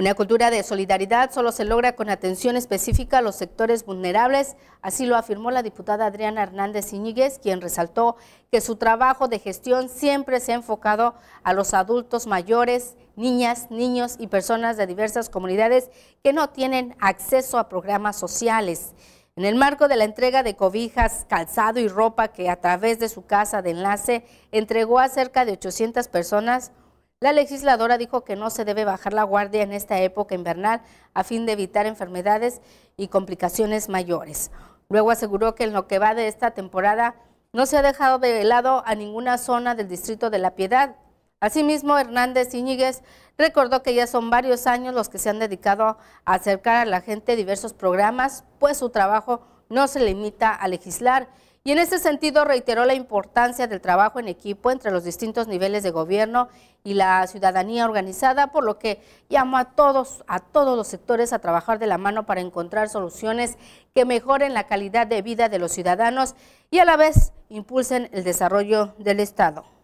Una cultura de solidaridad solo se logra con atención específica a los sectores vulnerables, así lo afirmó la diputada Adriana Hernández Iñiguez, quien resaltó que su trabajo de gestión siempre se ha enfocado a los adultos mayores, niñas, niños y personas de diversas comunidades que no tienen acceso a programas sociales. En el marco de la entrega de cobijas, calzado y ropa que a través de su casa de enlace entregó a cerca de 800 personas, la legisladora dijo que no se debe bajar la guardia en esta época invernal a fin de evitar enfermedades y complicaciones mayores. Luego aseguró que en lo que va de esta temporada no se ha dejado de lado a ninguna zona del distrito de La Piedad. Asimismo, Hernández Iñiguez recordó que ya son varios años los que se han dedicado a acercar a la gente diversos programas, pues su trabajo no se limita a legislar. Y en este sentido reiteró la importancia del trabajo en equipo entre los distintos niveles de gobierno y la ciudadanía organizada, por lo que llamó a todos, a todos los sectores a trabajar de la mano para encontrar soluciones que mejoren la calidad de vida de los ciudadanos y a la vez impulsen el desarrollo del Estado.